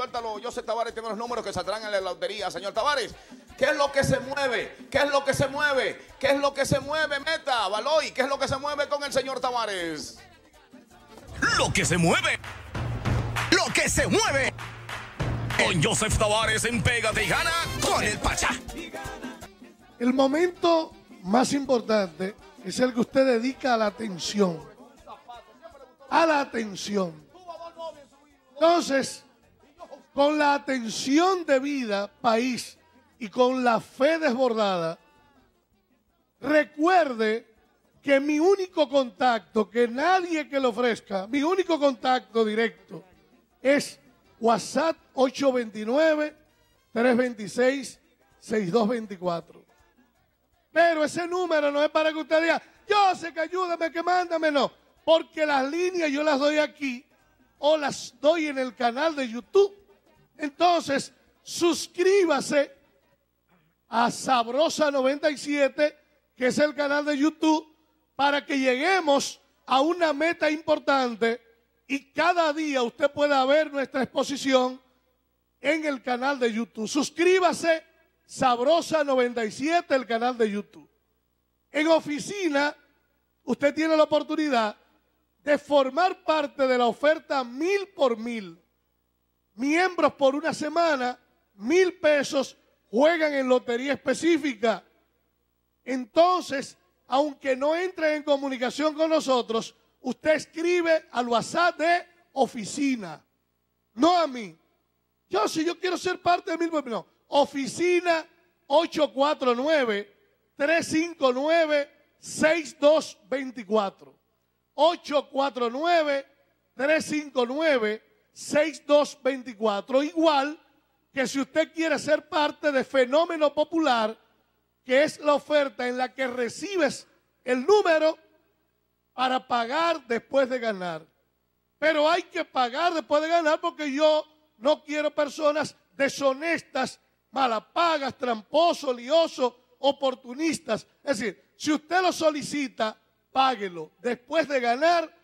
Suéltalo, José Tavares tiene los números que saldrán en la lotería, señor Tavares. ¿Qué es lo que se mueve? ¿Qué es lo que se mueve? ¿Qué es lo que se mueve, Meta, Baloy? ¿Qué es lo que se mueve con el señor Tavares? Lo que se mueve. Lo que se mueve. Con Joseph Tavares en Pégate y Gana con el Pachá. El momento más importante es el que usted dedica a la atención. A la atención. Entonces, con la atención debida, país, y con la fe desbordada, recuerde que mi único contacto, que nadie que lo ofrezca, mi único contacto directo es WhatsApp 829-326-6224. Pero ese número no es para que usted diga, yo sé que ayúdame, que mándame, no. Porque las líneas yo las doy aquí o las doy en el canal de YouTube entonces, suscríbase a Sabrosa 97, que es el canal de YouTube, para que lleguemos a una meta importante y cada día usted pueda ver nuestra exposición en el canal de YouTube. Suscríbase Sabrosa 97, el canal de YouTube. En oficina, usted tiene la oportunidad de formar parte de la oferta mil por mil miembros por una semana, mil pesos, juegan en lotería específica. Entonces, aunque no entren en comunicación con nosotros, usted escribe al WhatsApp de oficina, no a mí. Yo si yo quiero ser parte de mil, no, oficina 849 359 6224. 849 359 6224. Igual que si usted quiere ser parte de Fenómeno Popular, que es la oferta en la que recibes el número para pagar después de ganar. Pero hay que pagar después de ganar porque yo no quiero personas deshonestas, malapagas, tramposos, liosos, oportunistas. Es decir, si usted lo solicita, páguelo. Después de ganar,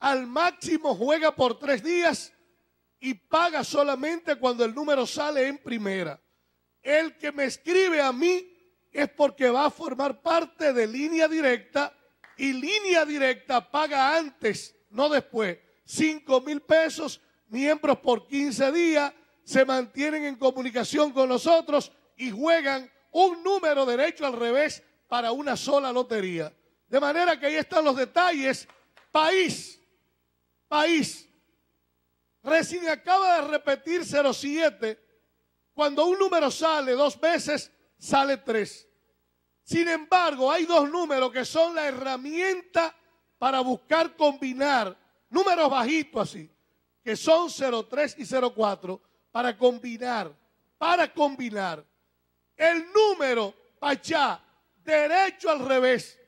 al máximo juega por tres días y paga solamente cuando el número sale en primera. El que me escribe a mí es porque va a formar parte de línea directa y línea directa paga antes, no después. 5 mil pesos, miembros por 15 días, se mantienen en comunicación con nosotros y juegan un número derecho al revés para una sola lotería. De manera que ahí están los detalles. País, país, Recién acaba de repetir 07. Cuando un número sale dos veces, sale tres. Sin embargo, hay dos números que son la herramienta para buscar combinar números bajitos así, que son 03 y 04, para combinar, para combinar el número Pachá, derecho al revés,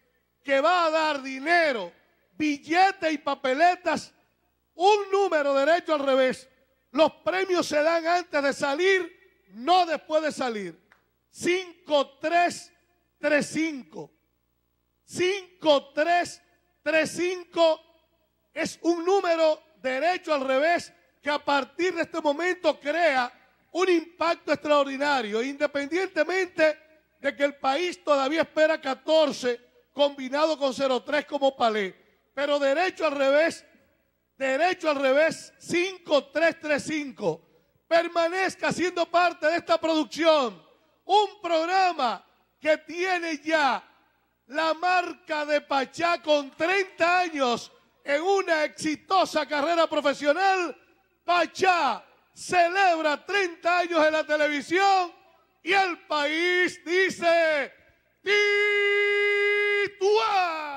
que va a dar dinero, billetes y papeletas un número derecho al revés. Los premios se dan antes de salir, no después de salir. 5335. 5335 es un número derecho al revés que a partir de este momento crea un impacto extraordinario, independientemente de que el país todavía espera 14 combinado con 03 como palé. Pero derecho al revés Derecho al revés 5335. Permanezca siendo parte de esta producción. Un programa que tiene ya la marca de Pachá con 30 años en una exitosa carrera profesional. Pachá celebra 30 años en la televisión y el país dice ¡Tituá!